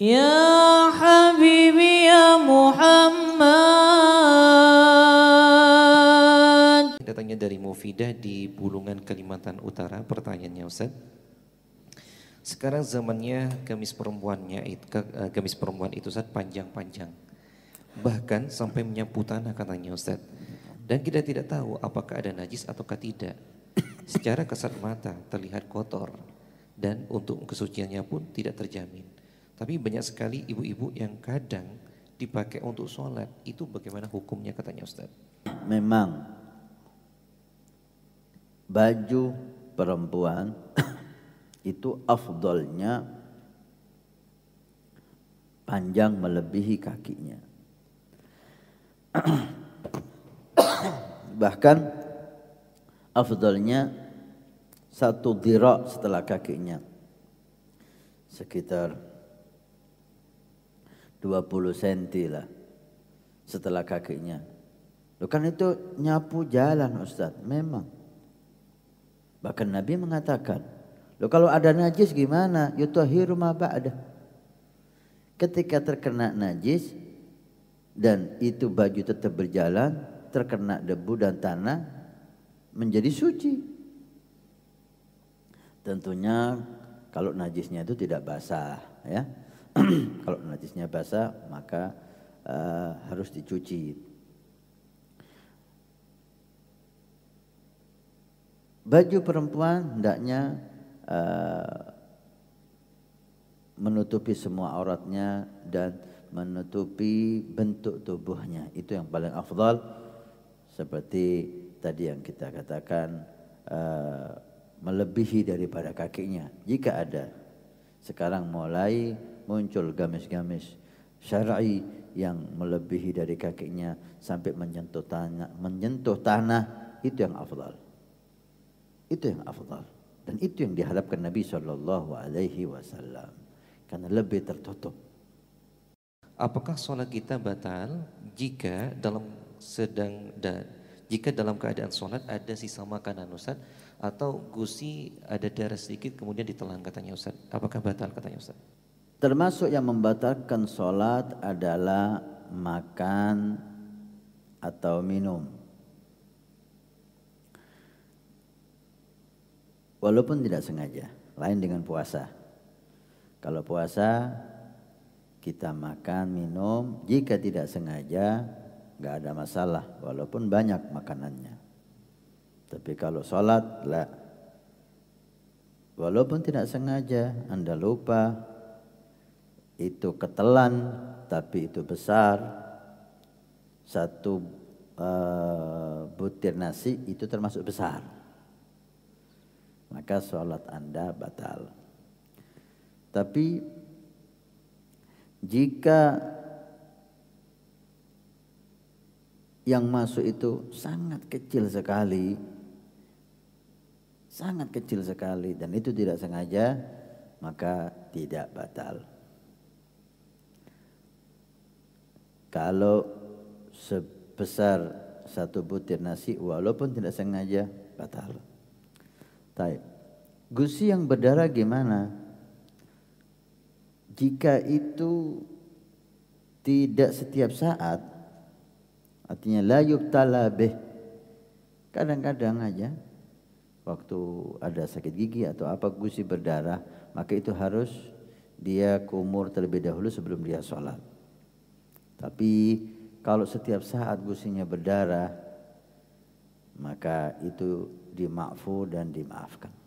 Ya Habibi ya Muhammad Datangnya dari Mufidah di Bulungan Kalimantan Utara Pertanyaannya Ustaz Sekarang zamannya gamis perempuannya eh, Gamis perempuan itu Ustaz panjang-panjang Bahkan sampai menyapu tanah katanya Ustaz Dan kita tidak tahu apakah ada najis ataukah tidak Secara kasat mata terlihat kotor Dan untuk kesuciannya pun tidak terjamin tapi banyak sekali ibu-ibu yang kadang dipakai untuk sholat, itu bagaimana hukumnya katanya Ustaz? Memang baju perempuan itu afdolnya panjang melebihi kakinya. Bahkan afdolnya satu dirok setelah kakinya. Sekitar 20 cm lah setelah kakinya. Loh kan itu nyapu jalan Ustaz, memang. Bahkan Nabi mengatakan, lo kalau ada najis gimana? Yutahhiru ma ba'da. Ketika terkena najis dan itu baju tetap berjalan, terkena debu dan tanah menjadi suci. Tentunya kalau najisnya itu tidak basah ya kalau najisnya basah maka uh, harus dicuci. Baju perempuan hendaknya uh, menutupi semua auratnya dan menutupi bentuk tubuhnya. Itu yang paling afdal seperti tadi yang kita katakan uh, melebihi daripada kakinya jika ada. Sekarang mulai muncul gamis-gamis syar'i yang melebihi dari kakinya sampai menyentuh tanah, menyentuh tanah itu yang afdal. Itu yang afdal dan itu yang diharapkan Nabi Shallallahu Alaihi Wasallam karena lebih tertutup. Apakah sholat kita batal jika dalam sedang dan jika dalam keadaan sholat ada sisa makanan Ustaz atau gusi ada darah sedikit kemudian ditelan katanya Ustaz apakah batal katanya Ustaz Termasuk yang membatalkan sholat adalah makan atau minum. Walaupun tidak sengaja, lain dengan puasa. Kalau puasa kita makan, minum, jika tidak sengaja nggak ada masalah walaupun banyak makanannya. Tapi kalau sholat lah, walaupun tidak sengaja Anda lupa itu ketelan tapi itu besar satu eh, butir nasi itu termasuk besar maka sholat anda batal tapi jika yang masuk itu sangat kecil sekali sangat kecil sekali dan itu tidak sengaja maka tidak batal Kalau sebesar satu butir nasi walaupun tidak sengaja batal. Taib. Gusi yang berdarah gimana? Jika itu tidak setiap saat, artinya la yubtala Kadang-kadang aja waktu ada sakit gigi atau apa gusi berdarah, maka itu harus dia kumur terlebih dahulu sebelum dia sholat. Tapi kalau setiap saat gusinya berdarah, maka itu dimakfu dan dimaafkan.